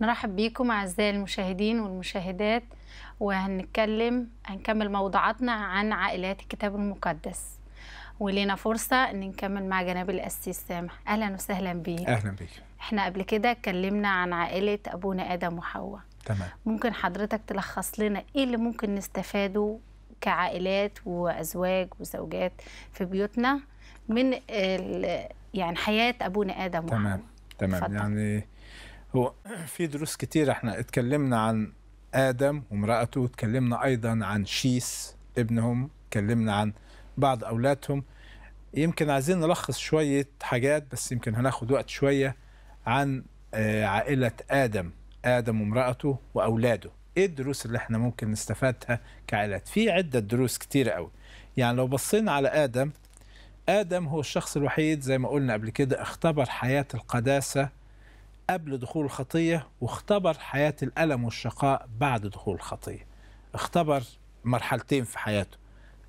نرحب بيكم أعزائي المشاهدين والمشاهدات وهنتكلم هنكمل موضوعاتنا عن عائلات الكتاب المقدس ولينا فرصة أن نكمل مع جناب القسيس سامح أهلا وسهلا بيك أهلا بيك احنا قبل كده اتكلمنا عن عائلة أبونا آدم وحواء تمام ممكن حضرتك تلخص لنا إيه اللي ممكن نستفاده كعائلات وأزواج وزوجات في بيوتنا من يعني حياة أبونا آدم تمام وحواء. تمام تمام يعني هو في دروس كتير احنا اتكلمنا عن آدم ومرأته اتكلمنا أيضا عن شيس ابنهم اتكلمنا عن بعض أولادهم يمكن عايزين نلخص شوية حاجات بس يمكن هناخد وقت شوية عن آه، عائلة آدم آدم ومرأته وأولاده إيه الدروس اللي احنا ممكن نستفادها كعائلات في عدة دروس كتيرة قوي يعني لو بصينا على آدم آدم هو الشخص الوحيد زي ما قلنا قبل كده اختبر حياة القداسة قبل دخول الخطية واختبر حياة الألم والشقاء بعد دخول الخطية اختبر مرحلتين في حياته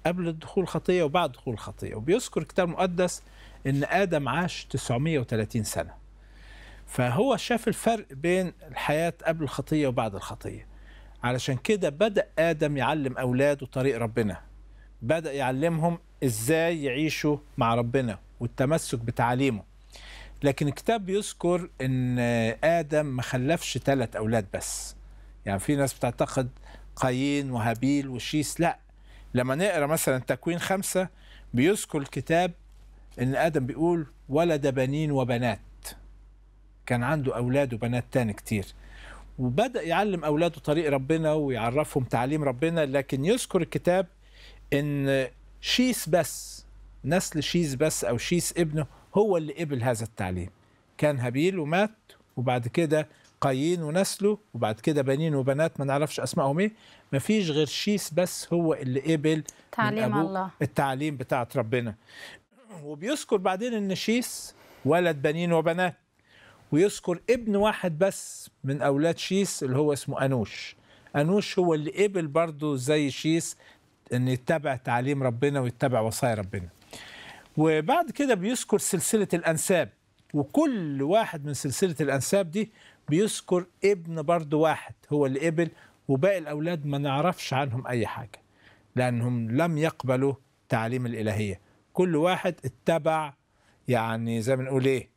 قبل دخول الخطية وبعد دخول الخطية وبيذكر الكتاب المقدس إن آدم عاش 930 سنة فهو شاف الفرق بين الحياة قبل الخطية وبعد الخطية علشان كده بدأ آدم يعلم أولاده طريق ربنا بدأ يعلمهم إزاي يعيشوا مع ربنا والتمسك بتعاليمه لكن الكتاب بيذكر ان ادم ما خلفش ثلاث اولاد بس يعني في ناس بتعتقد قايين وهابيل وشيس لا لما نقرا مثلا تكوين خمسة بيذكر الكتاب ان ادم بيقول ولد بنين وبنات كان عنده اولاد وبنات تاني كتير وبدا يعلم اولاده طريق ربنا ويعرفهم تعليم ربنا لكن يذكر الكتاب ان شيس بس نسل شيس بس او شيس ابنه هو اللي قبل هذا التعليم كان هابيل ومات وبعد كده قايين ونسله وبعد كده بنين وبنات ما نعرفش اسمائهم ايه ما فيش غير شيس بس هو اللي قبل تعليم الله التعليم بتاعت ربنا وبيذكر بعدين ان شيس ولد بنين وبنات ويذكر ابن واحد بس من اولاد شيس اللي هو اسمه انوش انوش هو اللي قبل برضه زي شيس ان يتبع تعليم ربنا ويتبع وصايا ربنا وبعد كده بيذكر سلسلة الأنساب وكل واحد من سلسلة الأنساب دي بيذكر ابن برضه واحد هو اللي قبل وباقي الأولاد ما نعرفش عنهم أي حاجة لأنهم لم يقبلوا تعليم الإلهية كل واحد اتبع يعني زي ما نقول إيه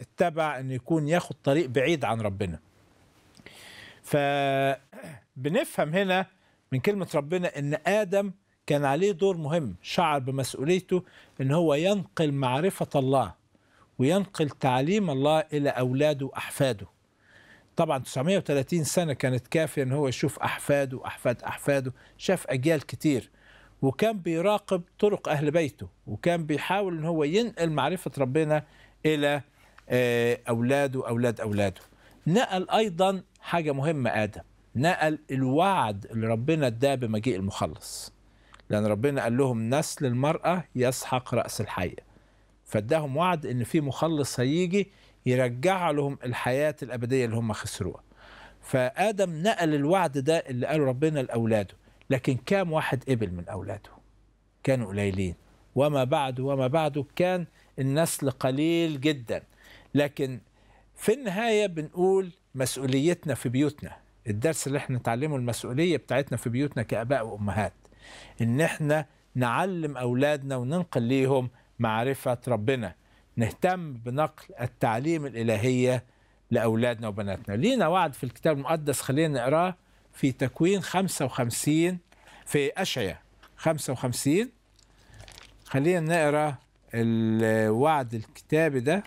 اتبع أن يكون ياخد طريق بعيد عن ربنا فبنفهم هنا من كلمة ربنا أن آدم كان عليه دور مهم شعر بمسؤوليته ان هو ينقل معرفه الله وينقل تعليم الله الى اولاده واحفاده طبعا 930 سنه كانت كافيه ان هو يشوف احفاده واحفاد احفاده شاف اجيال كتير وكان بيراقب طرق اهل بيته وكان بيحاول ان هو ينقل معرفه ربنا الى آه، اولاده واولاد اولاده نقل ايضا حاجه مهمه ادم نقل الوعد اللي ربنا اداه بمجيء المخلص لأن ربنا قال لهم نسل المرأة يسحق رأس الحية فاداهم وعد إن في مخلص هيجي يرجع لهم الحياة الأبدية اللي هم خسروها فآدم نقل الوعد ده اللي قاله ربنا لأولاده لكن كام واحد قبل من أولاده كانوا قليلين وما بعده وما بعده كان النسل قليل جدا لكن في النهاية بنقول مسؤوليتنا في بيوتنا الدرس اللي احنا نتعلمه المسؤولية بتاعتنا في بيوتنا كآباء وأمهات ان احنا نعلم اولادنا وننقل ليهم معرفه ربنا نهتم بنقل التعليم الالهيه لاولادنا وبناتنا لينا وعد في الكتاب المقدس خلينا نقراه في تكوين 55 في اشعياء 55 خلينا نقرا الوعد الكتابي ده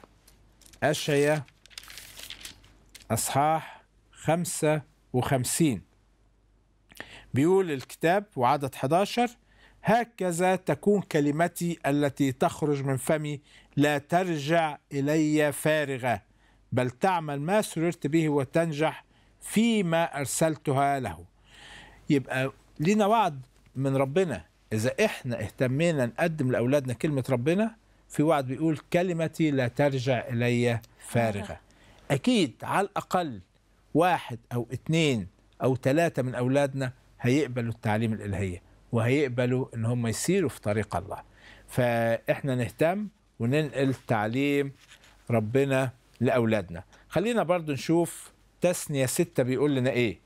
اشعياء اصحاح 55 بيقول الكتاب وعدد 11 هكذا تكون كلمتي التي تخرج من فمي لا ترجع الي فارغه بل تعمل ما سررت به وتنجح فيما ارسلتها له يبقى لينا وعد من ربنا اذا احنا اهتمينا نقدم لاولادنا كلمه ربنا في وعد بيقول كلمتي لا ترجع الي فارغه اكيد على الاقل واحد او اتنين او ثلاثه من اولادنا هيقبلوا التعليم الالهيه وهيقبلوا ان هم يسيروا في طريق الله فاحنا نهتم وننقل تعليم ربنا لاولادنا خلينا برضو نشوف تسنيه ستة بيقول لنا ايه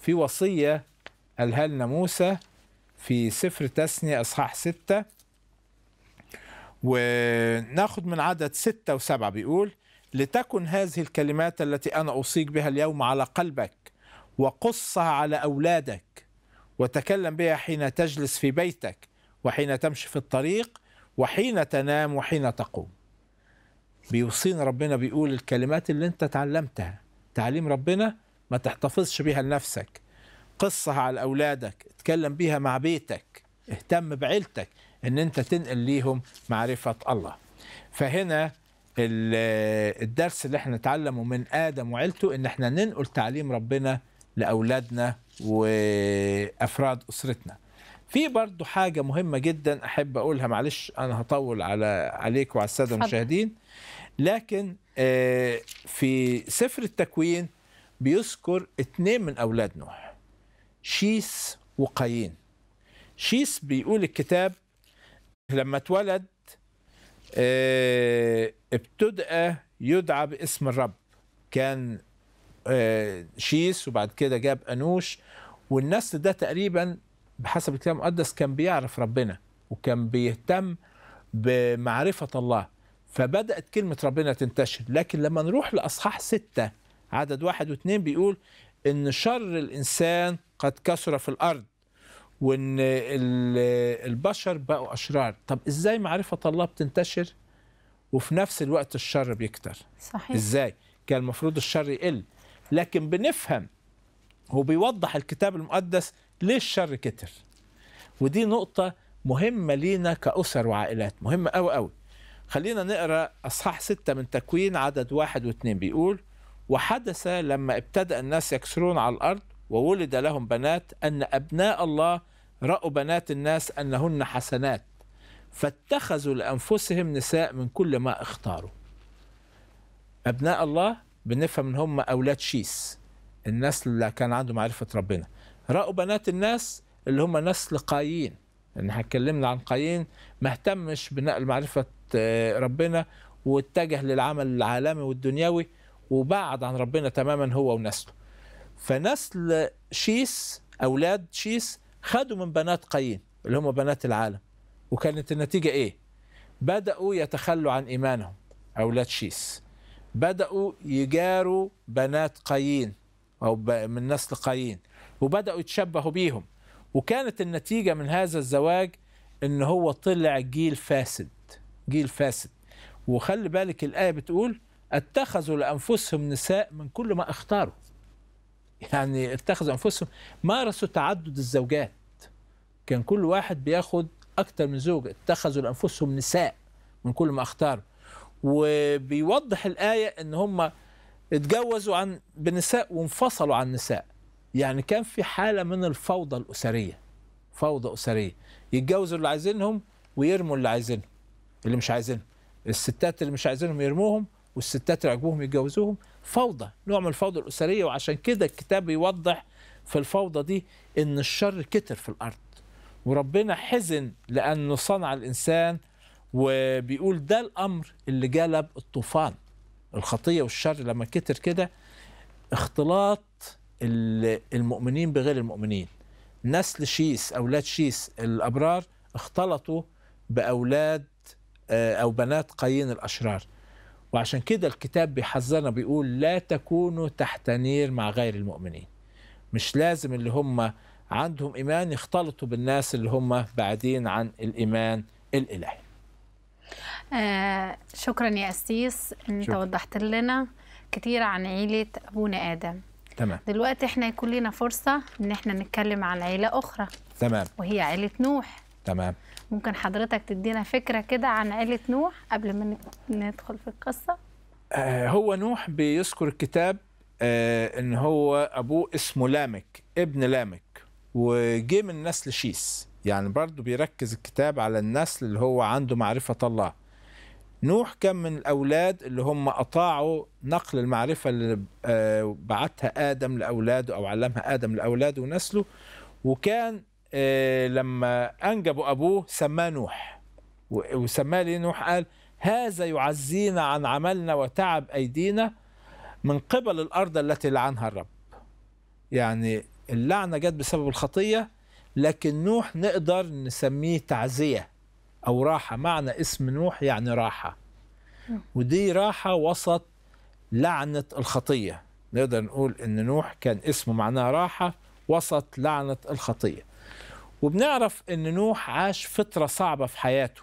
في وصيه قالها لنا موسى في سفر تسنيه اصحاح ستة وناخد من عدد ستة وسبعة بيقول لتكن هذه الكلمات التي أنا أوصيك بها اليوم على قلبك وقصها على أولادك وتكلم بها حين تجلس في بيتك وحين تمشي في الطريق وحين تنام وحين تقوم بيوصينا ربنا بيقول الكلمات اللي انت تعلمتها تعليم ربنا ما تحتفظش بها لنفسك قصها على أولادك اتكلم بها مع بيتك اهتم بعيلتك ان انت تنقل ليهم معرفة الله فهنا الدرس اللي احنا نتعلمه من آدم وعيلته ان احنا ننقل تعليم ربنا لأولادنا وأفراد أسرتنا في برضو حاجة مهمة جدا أحب أقولها معلش أنا هطول على عليك وعلى السادة المشاهدين لكن آه، في سفر التكوين بيذكر اتنين من أولاد نوح شيس وقايين شيس بيقول الكتاب لما اتولد آه، ابتدأ يدعى باسم الرب كان آه، شيس وبعد كده جاب انوش والنسل ده تقريبا بحسب الكتاب المقدس كان بيعرف ربنا وكان بيهتم بمعرفه الله فبدات كلمه ربنا تنتشر لكن لما نروح لاصحاح سته عدد واحد واثنين بيقول ان شر الانسان قد كثر في الارض وان البشر بقوا اشرار طب ازاي معرفه الله بتنتشر وفي نفس الوقت الشر بيكتر صحيح ازاي كان المفروض الشر يقل لكن بنفهم وبيوضح الكتاب المقدس ليه الشر كتر ودي نقطة مهمة لينا كأسر وعائلات مهمة أو أوي خلينا نقرأ أصحاح ستة من تكوين عدد واحد واثنين بيقول وحدث لما ابتدأ الناس يكسرون على الأرض وولد لهم بنات أن أبناء الله رأوا بنات الناس أنهن حسنات فاتخذوا لأنفسهم نساء من كل ما اختاروا أبناء الله بنفهم ان هم اولاد شيس الناس اللي كان عنده معرفه ربنا راوا بنات الناس اللي هم نسل قايين ان اتكلمنا عن قايين ما اهتمش بنقل معرفه آه، ربنا واتجه للعمل العالمي والدنيوي وبعد عن ربنا تماما هو ونسله فنسل شيس اولاد شيس خدوا من بنات قايين اللي هم بنات العالم وكانت النتيجه ايه بداوا يتخلوا عن ايمانهم اولاد شيس بدأوا يجاروا بنات قايين أو من نسل قايين وبدأوا يتشبهوا بيهم وكانت النتيجة من هذا الزواج إن هو طلع جيل فاسد جيل فاسد وخلي بالك الآية بتقول اتخذوا لأنفسهم نساء من كل ما اختاروا يعني اتخذوا أنفسهم مارسوا تعدد الزوجات كان كل واحد بياخد أكتر من زوجة اتخذوا لأنفسهم نساء من كل ما اختاروا وبيوضح الآية إن هم اتجوزوا عن بنساء وانفصلوا عن نساء يعني كان في حالة من الفوضى الأسرية فوضى أسرية يتجوزوا اللي عايزينهم ويرموا اللي عايزينهم اللي مش عايزينهم الستات اللي مش عايزينهم يرموهم والستات اللي عجبوهم يتجوزوهم فوضى نوع من الفوضى الأسرية وعشان كده الكتاب يوضح في الفوضى دي إن الشر كتر في الأرض وربنا حزن لأنه صنع الإنسان وبيقول ده الامر اللي جلب الطوفان الخطيه والشر لما كتر كده اختلاط المؤمنين بغير المؤمنين نسل شيس اولاد شيس الابرار اختلطوا باولاد آه، او بنات قايين الاشرار وعشان كده الكتاب بيحذرنا بيقول لا تكونوا تحت نير مع غير المؤمنين مش لازم اللي هم عندهم ايمان يختلطوا بالناس اللي هم بعيدين عن الايمان الالهي آه، شكرا يا أسيس أن أنت وضحت لنا كتير عن عيلة أبونا آدم تمام دلوقتي احنا يكون لنا فرصة ان احنا نتكلم عن عيلة أخرى تمام وهي عيلة نوح تمام ممكن حضرتك تدينا فكرة كده عن عيلة نوح قبل ما ندخل في القصة آه، هو نوح بيذكر الكتاب آه، ان هو ابوه اسمه لامك ابن لامك وجه من نسل شيس يعني برضه بيركز الكتاب على النسل اللي هو عنده معرفة الله نوح كان من الأولاد اللي هم أطاعوا نقل المعرفة اللي آه، بعتها آدم لأولاده أو علمها آدم لأولاده ونسله وكان آه، لما أنجبوا أبوه سماه نوح وسماه ليه نوح قال هذا يعزينا عن عملنا وتعب أيدينا من قبل الأرض التي لعنها الرب يعني اللعنة جت بسبب الخطية لكن نوح نقدر نسميه تعزية أو راحة معنى اسم نوح يعني راحة ودي راحة وسط لعنة الخطية نقدر نقول أن نوح كان اسمه معناه راحة وسط لعنة الخطية وبنعرف أن نوح عاش فترة صعبة في حياته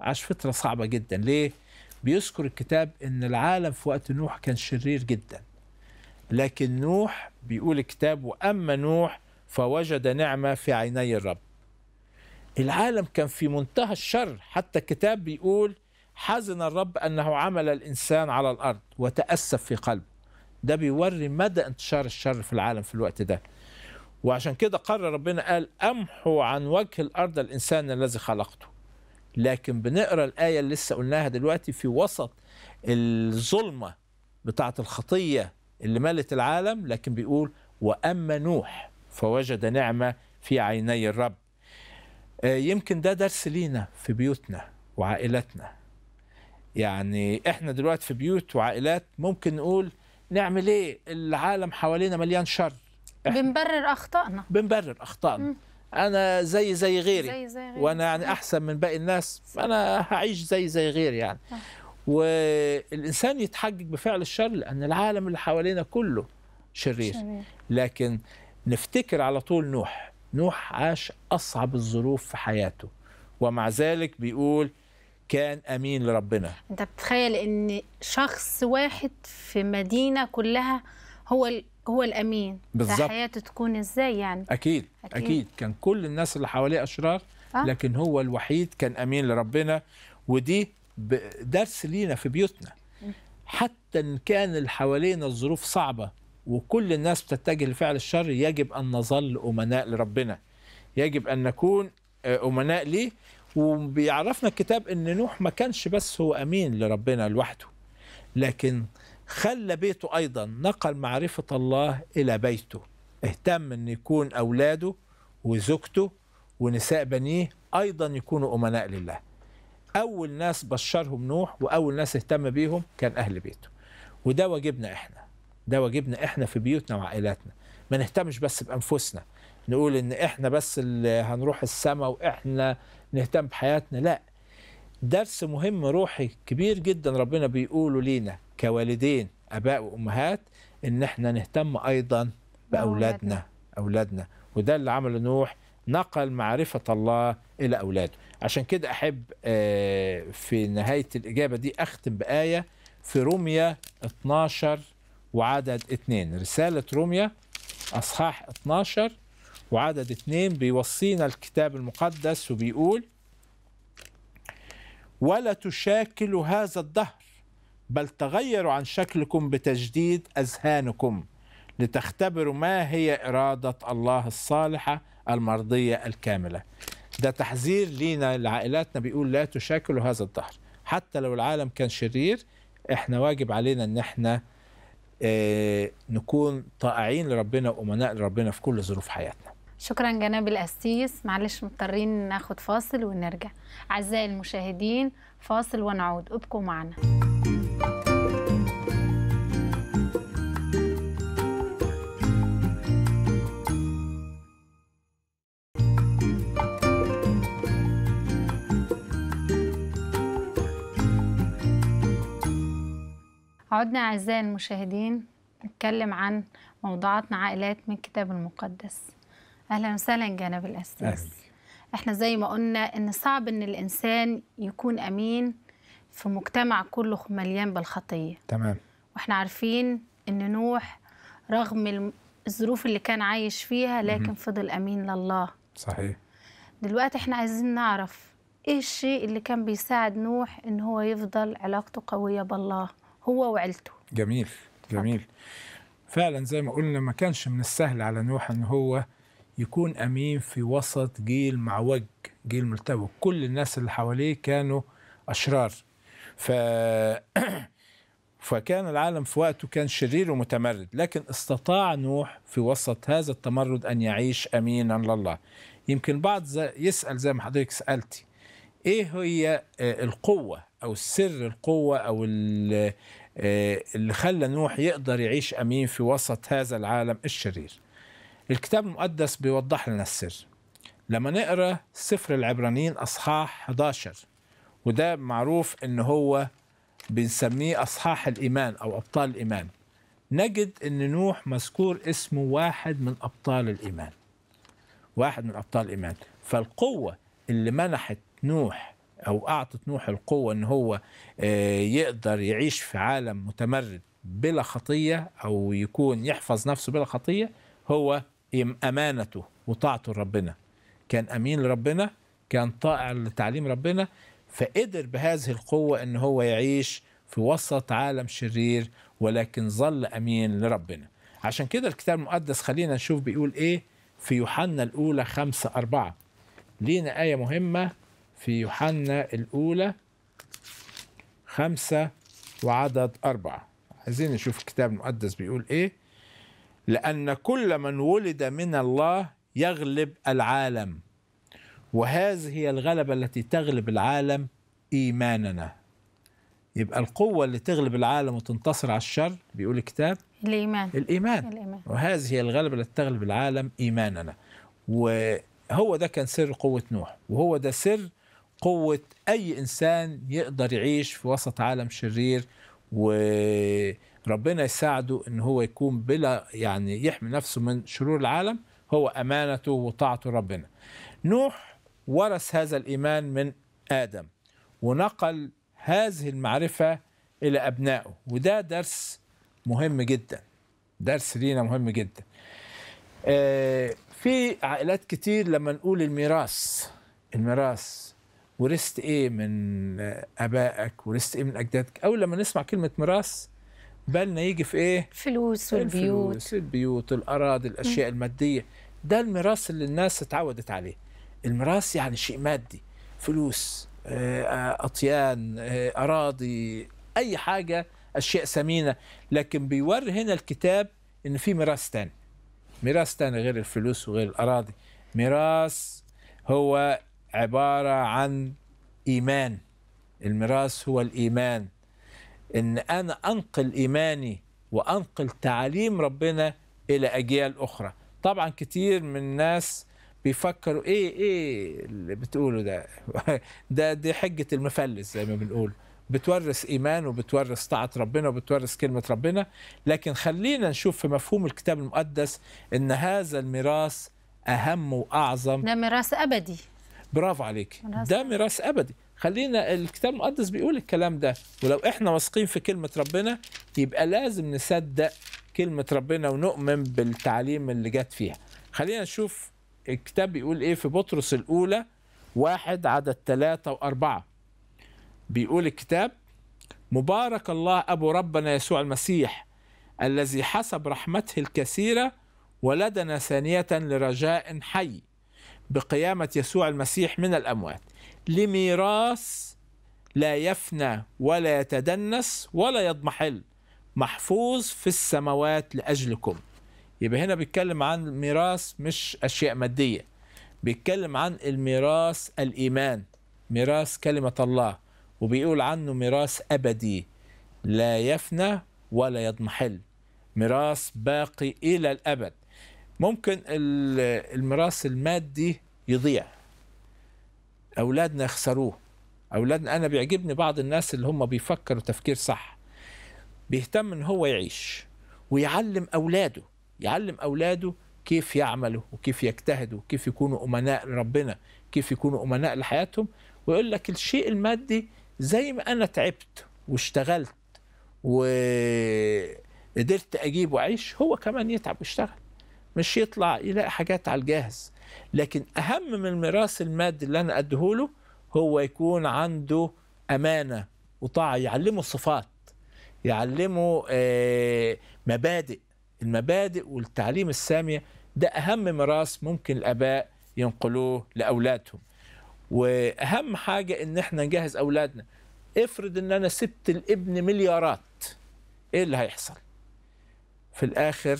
عاش فترة صعبة جدا ليه؟ بيذكر الكتاب أن العالم في وقت نوح كان شرير جدا لكن نوح بيقول الكتاب وأما نوح فوجد نعمة في عيني الرب العالم كان في منتهى الشر حتى الكتاب بيقول حزن الرب أنه عمل الإنسان على الأرض وتأسف في قلبه ده بيوري مدى انتشار الشر في العالم في الوقت ده وعشان كده قرر ربنا قال أمحو عن وجه الأرض الإنسان الذي خلقته لكن بنقرا الآية اللي لسه قلناها دلوقتي في وسط الظلمة بتاعة الخطية اللي ملت العالم لكن بيقول وأما نوح فوجد نعمة في عيني الرب آه، يمكن ده درس لينا في بيوتنا وعائلاتنا يعني احنا دلوقتي في بيوت وعائلات ممكن نقول نعمل ايه العالم حوالينا مليان شر بنبرر اخطائنا بنبرر اخطائنا انا زي زي غيري زي زي غيري. وانا يعني احسن من باقي الناس فانا هعيش زي زي غيري يعني والانسان يتحجج بفعل الشر لان العالم اللي حوالينا كله شرير, شرير. لكن نفتكر على طول نوح نوح عاش أصعب الظروف في حياته ومع ذلك بيقول كان أمين لربنا أنت بتتخيل أن شخص واحد في مدينة كلها هو هو الأمين بالظبط حياته تكون إزاي يعني أكيد أكيد, أكيد. كان كل الناس اللي حواليه أشرار أه؟ لكن هو الوحيد كان أمين لربنا ودي درس لينا في بيوتنا حتى إن كان اللي حوالينا الظروف صعبة وكل الناس بتتجه لفعل الشر يجب أن نظل أمناء لربنا يجب أن نكون آه، أمناء ليه وبيعرفنا الكتاب أن نوح ما كانش بس هو أمين لربنا لوحده لكن خلى بيته أيضا نقل معرفة الله إلى بيته اهتم أن يكون أولاده وزوجته ونساء بنيه أيضا يكونوا أمناء لله أول ناس بشرهم نوح وأول ناس اهتم بيهم كان أهل بيته وده واجبنا إحنا ده واجبنا احنا في بيوتنا وعائلاتنا ما نهتمش بس بانفسنا نقول ان احنا بس اللي هنروح السماء واحنا نهتم بحياتنا لا درس مهم روحي كبير جدا ربنا بيقوله لينا كوالدين اباء وامهات ان احنا نهتم ايضا باولادنا اولادنا وده اللي عمله نوح نقل معرفة الله إلى أولاده عشان كده أحب آه، في نهاية الإجابة دي أختم بآية في روميا 12 وعدد 2 رسالة روميا أصحاح 12 وعدد 2 بيوصينا الكتاب المقدس وبيقول ولا تشاكلوا هذا الدهر بل تغيروا عن شكلكم بتجديد أذهانكم لتختبروا ما هي إرادة الله الصالحة المرضية الكاملة ده تحذير لينا لعائلاتنا بيقول لا تشاكلوا هذا الدهر حتى لو العالم كان شرير احنا واجب علينا ان احنا آه، نكون طائعين لربنا وامناء لربنا في كل ظروف حياتنا شكرا جناب القسيس معلش مضطرين ناخد فاصل ونرجع اعزائي المشاهدين فاصل ونعود ابقوا معنا عدنا أعزائي المشاهدين نتكلم عن موضوعاتنا عائلات من الكتاب المقدس أهلا وسهلا جانب الأساس أهل. احنا زي ما قلنا ان صعب ان الانسان يكون امين في مجتمع كله مليان بالخطيه تمام واحنا عارفين ان نوح رغم الظروف اللي كان عايش فيها لكن فضل امين لله صحيح دلوقتي احنا عايزين نعرف ايه الشيء اللي كان بيساعد نوح ان هو يفضل علاقته قويه بالله هو وعيلته جميل جميل فعلا زي ما قلنا ما كانش من السهل على نوح ان هو يكون امين في وسط جيل معوج جيل ملتوى كل الناس اللي حواليه كانوا اشرار ف فكان العالم في وقته كان شرير ومتمرد لكن استطاع نوح في وسط هذا التمرد أن يعيش أمينا لله يمكن بعض يسأل زي ما حضرتك سألتي ايه هي آه، القوه او سر القوه او آه، اللي خلى نوح يقدر يعيش امين في وسط هذا العالم الشرير الكتاب المقدس بيوضح لنا السر لما نقرا سفر العبرانيين اصحاح 11 وده معروف ان هو بنسميه اصحاح الايمان او ابطال الايمان نجد ان نوح مذكور اسمه واحد من ابطال الايمان واحد من ابطال الايمان فالقوه اللي منحت نوح او اعطت نوح القوه ان هو آه، يقدر يعيش في عالم متمرد بلا خطيه او يكون يحفظ نفسه بلا خطيه هو امانته وطاعته لربنا كان امين لربنا كان طائع لتعليم ربنا فقدر بهذه القوه ان هو يعيش في وسط عالم شرير ولكن ظل امين لربنا عشان كده الكتاب المقدس خلينا نشوف بيقول ايه في يوحنا الاولى خمسة أربعة لينا آية مهمة في يوحنا الأولى خمسة وعدد أربعة عايزين نشوف الكتاب المقدس بيقول إيه لأن كل من ولد من الله يغلب العالم وهذه هي الغلبة التي تغلب العالم إيماننا يبقى القوة اللي تغلب العالم وتنتصر على الشر بيقول الكتاب الإيمان الإيمان, الإيمان. وهذه هي الغلبة التي تغلب العالم إيماننا و هو ده كان سر قوة نوح وهو ده سر قوة أي إنسان يقدر يعيش في وسط عالم شرير وربنا يساعده إن هو يكون بلا يعني يحمي نفسه من شرور العالم هو أمانته وطاعته ربنا نوح ورث هذا الإيمان من آدم ونقل هذه المعرفة إلى أبنائه وده درس مهم جدا درس لينا مهم جدا آه في عائلات كتير لما نقول الميراث الميراث ورثت ايه من ابائك ورثت ايه من اجدادك اول لما نسمع كلمه ميراث بالنا يجي في ايه فلوس والبيوت الفلوس البيوت الاراضي الاشياء م. الماديه ده الميراث اللي الناس اتعودت عليه الميراث يعني شيء مادي فلوس آه، آه، اطيان آه، اراضي اي حاجه اشياء ثمينه لكن بيوري هنا الكتاب ان في ميراث تاني ميراث ثاني غير الفلوس وغير الأراضي ميراث هو عبارة عن إيمان الميراث هو الإيمان إن أنا أنقل إيماني وأنقل تعاليم ربنا إلى أجيال أخرى طبعا كتير من الناس بيفكروا إيه إيه اللي بتقوله ده ده دي حجة المفلس زي ما بنقول بتورث ايمان وبتورث طاعه ربنا وبتورث كلمه ربنا لكن خلينا نشوف في مفهوم الكتاب المقدس ان هذا الميراث اهم واعظم ده ميراث ابدي برافو عليك ده ميراث ابدي خلينا الكتاب المقدس بيقول الكلام ده ولو احنا واثقين في كلمه ربنا يبقى لازم نصدق كلمه ربنا ونؤمن بالتعليم اللي جت فيها خلينا نشوف الكتاب بيقول ايه في بطرس الاولى واحد عدد ثلاثة وأربعة بيقول الكتاب مبارك الله أبو ربنا يسوع المسيح الذي حسب رحمته الكثيرة ولدنا ثانية لرجاء حي بقيامة يسوع المسيح من الأموات لميراث لا يفنى ولا يتدنس ولا يضمحل محفوظ في السماوات لأجلكم يبقى هنا بيتكلم عن ميراث مش أشياء مادية بيتكلم عن الميراث الإيمان ميراث كلمة الله وبيقول عنه ميراث أبدي لا يفنى ولا يضمحل ميراث باقي إلى الأبد ممكن الميراث المادي يضيع أولادنا يخسروه أولادنا أنا بيعجبني بعض الناس اللي هم بيفكروا تفكير صح بيهتم إن هو يعيش ويعلم أولاده يعلم أولاده كيف يعملوا وكيف يجتهدوا وكيف يكونوا أمناء لربنا كيف يكونوا أمناء لحياتهم ويقول لك الشيء المادي زي ما انا تعبت واشتغلت وقدرت اجيب واعيش هو كمان يتعب ويشتغل مش يطلع يلاقي حاجات على الجاهز لكن اهم من الميراث المادي اللي انا اديهوله هو يكون عنده امانه وطاعه يعلمه صفات يعلمه آه، مبادئ المبادئ والتعليم الساميه ده اهم ميراث ممكن الاباء ينقلوه لاولادهم واهم حاجه ان احنا نجهز اولادنا افرض ان انا سبت الابن مليارات ايه اللي هيحصل في الاخر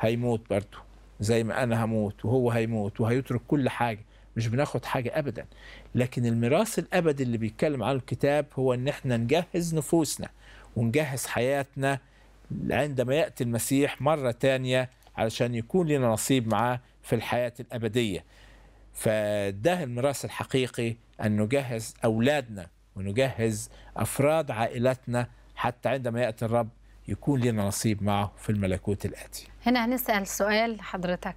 هيموت برضه زي ما انا هموت وهو هيموت وهيترك كل حاجه مش بناخد حاجه ابدا لكن الميراث الابدي اللي بيتكلم عنه الكتاب هو ان احنا نجهز نفوسنا ونجهز حياتنا عندما ياتي المسيح مره تانية علشان يكون لنا نصيب معاه في الحياه الابديه فده الميراث الحقيقي أن نجهز أولادنا ونجهز أفراد عائلتنا حتى عندما يأتي الرب يكون لنا نصيب معه في الملكوت الآتي هنا هنسأل سؤال حضرتك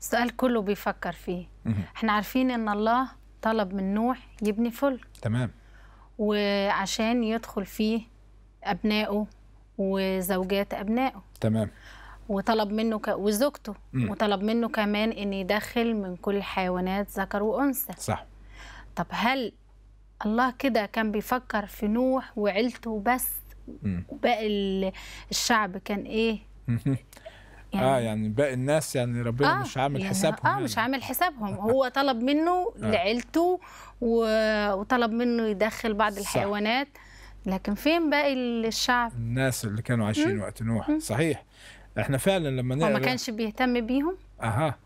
السؤال كله بيفكر فيه احنا عارفين ان الله طلب من نوح يبني فلك تمام وعشان يدخل فيه أبنائه وزوجات أبنائه تمام وطلب منه ك... وزوجته مم. وطلب منه كمان ان يدخل من كل الحيوانات ذكر وانثى صح طب هل الله كده كان بيفكر في نوح وعيلته بس وباقي الشعب كان ايه آه، يعني اه يعني باقي الناس يعني ربنا آه مش عامل يعني حسابهم اه يعني. مش عامل حسابهم هو طلب منه آه. لعيلته و... وطلب منه يدخل بعض صح. الحيوانات لكن فين باقي الشعب الناس اللي كانوا عايشين مم. وقت نوح مم. صحيح احنا فعلا لما نقرا ما كانش بيهتم بيهم اها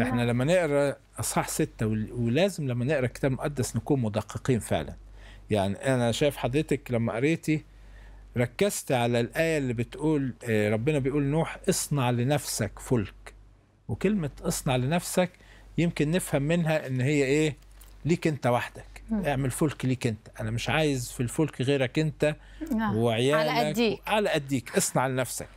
احنا لما نقرا اصحاح ستة ولازم لما نقرا الكتاب المقدس نكون مدققين فعلا يعني انا شايف حضرتك لما قريتي ركزت على الايه اللي بتقول آه، ربنا بيقول نوح اصنع لنفسك فلك وكلمه اصنع لنفسك يمكن نفهم منها ان هي ايه ليك انت وحدك اعمل فلك ليك انت انا مش عايز في الفلك غيرك انت نعم. وعيالك على قديك على قديك اصنع لنفسك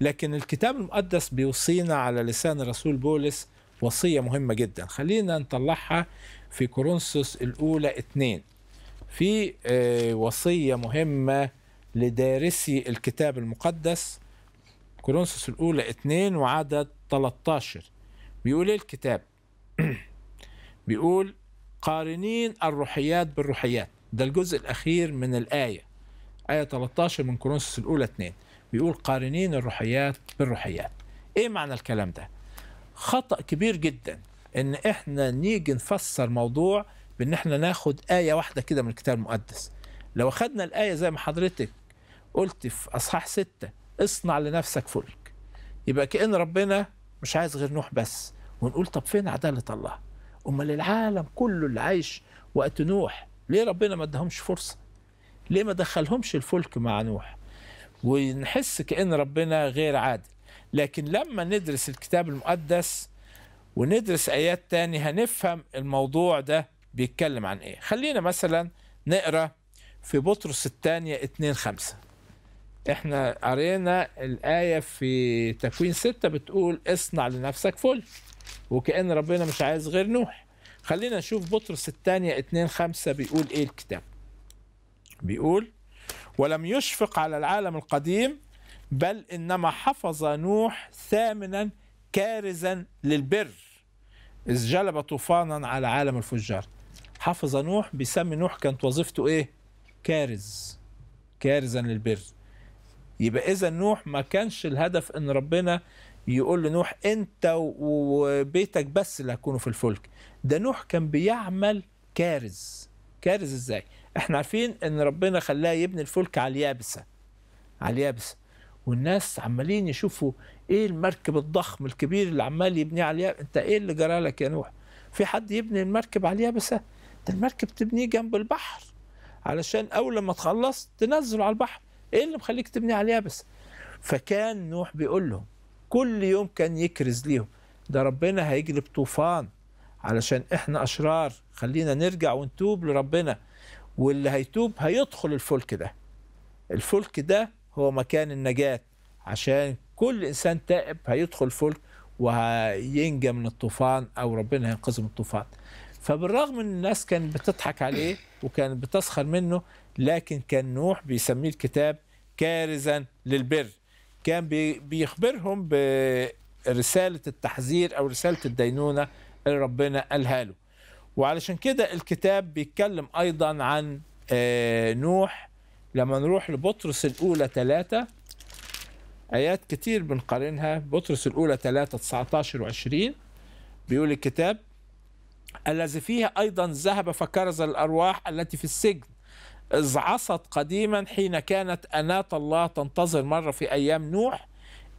لكن الكتاب المقدس بيوصينا على لسان الرسول بولس وصيه مهمه جدا خلينا نطلعها في كورنثوس الاولى اثنين في آه، وصيه مهمه لدارسي الكتاب المقدس كورنثوس الاولى اثنين وعدد 13 بيقول ايه الكتاب بيقول قارنين الروحيات بالروحيات ده الجزء الأخير من الآية آية 13 من كورنثوس الأولى 2 بيقول قارنين الروحيات بالروحيات إيه معنى الكلام ده؟ خطأ كبير جدا إن إحنا نيجي نفسر موضوع بإن إحنا ناخد آية واحدة كده من الكتاب المقدس لو أخدنا الآية زي ما حضرتك قلت في أصحاح ستة اصنع لنفسك فلك يبقى كأن ربنا مش عايز غير نوح بس ونقول طب فين عدالة الله امال العالم كله اللي عايش وقت نوح ليه ربنا ما ادهمش فرصه ليه ما دخلهمش الفلك مع نوح ونحس كأن ربنا غير عادل لكن لما ندرس الكتاب المقدس وندرس آيات تاني هنفهم الموضوع ده بيتكلم عن إيه خلينا مثلا نقرأ في بطرس الثانية 2 5 احنا قرينا الآية في تكوين ستة بتقول اصنع لنفسك فلك وكأن ربنا مش عايز غير نوح خلينا نشوف بطرس الثانية اتنين خمسة بيقول إيه الكتاب بيقول ولم يشفق على العالم القديم بل إنما حفظ نوح ثامنا كارزا للبر إذ جلب طوفانا على عالم الفجار حفظ نوح بيسمي نوح كانت وظيفته إيه كارز كارزا للبر يبقى إذا نوح ما كانش الهدف إن ربنا يقول لنوح انت وبيتك بس اللي هتكونوا في الفلك ده نوح كان بيعمل كارز كارز ازاي احنا عارفين ان ربنا خلاه يبني الفلك على اليابسه على اليابسه والناس عمالين يشوفوا ايه المركب الضخم الكبير اللي عمال يبنيه على اليابسه انت ايه اللي جرى لك يا نوح في حد يبني المركب على اليابسه ده المركب تبنيه جنب البحر علشان اول لما تخلص تنزله على البحر ايه اللي مخليك تبنيه على اليابسه فكان نوح بيقول لهم كل يوم كان يكرز ليهم ده ربنا هيجلب طوفان علشان احنا اشرار خلينا نرجع ونتوب لربنا واللي هيتوب هيدخل الفلك ده الفلك ده هو مكان النجاة عشان كل انسان تائب هيدخل الفلك وهينجى من الطوفان او ربنا هينقذه من الطوفان فبالرغم ان الناس كانت بتضحك عليه وكانت بتسخر منه لكن كان نوح بيسميه الكتاب كارزا للبر كان بيخبرهم برسالة التحذير أو رسالة الدينونة اللي ربنا قالها له وعلشان كده الكتاب بيتكلم أيضا عن آه، نوح لما نروح لبطرس الأولى ثلاثة آيات كتير بنقارنها بطرس الأولى ثلاثة 19 و 20 بيقول الكتاب الذي فيها أيضا ذهب فكرز الأرواح التي في السجن عصت قديما حين كانت أناة الله تنتظر مرة في أيام نوح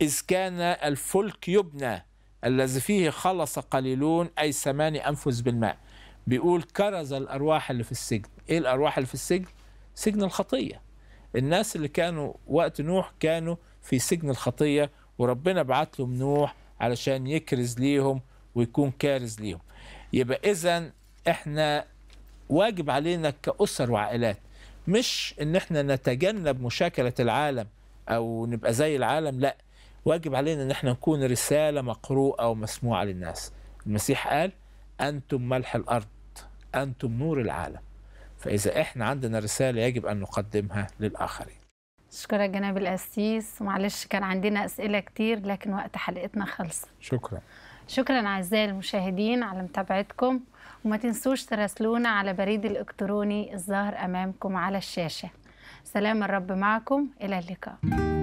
إذ كان الفلك يبنى الذي فيه خلص قليلون أي ثماني أنفس بالماء بيقول كرز الأرواح اللي في السجن إيه الأرواح اللي في السجن؟ سجن الخطية الناس اللي كانوا وقت نوح كانوا في سجن الخطية وربنا بعت لهم نوح علشان يكرز ليهم ويكون كارز ليهم يبقى إذا إحنا واجب علينا كأسر وعائلات مش ان احنا نتجنب مشاكله العالم او نبقى زي العالم لا واجب علينا ان احنا نكون رساله مقروءه ومسموعه للناس المسيح قال انتم ملح الارض انتم نور العالم فاذا احنا عندنا رساله يجب ان نقدمها للاخرين شكرا جناب القسيس معلش كان عندنا اسئله كتير لكن وقت حلقتنا خلص شكرا شكرا اعزائي المشاهدين على متابعتكم وما تنسوش تراسلونا على بريد الإلكتروني الظاهر أمامكم على الشاشة سلام الرب معكم إلى اللقاء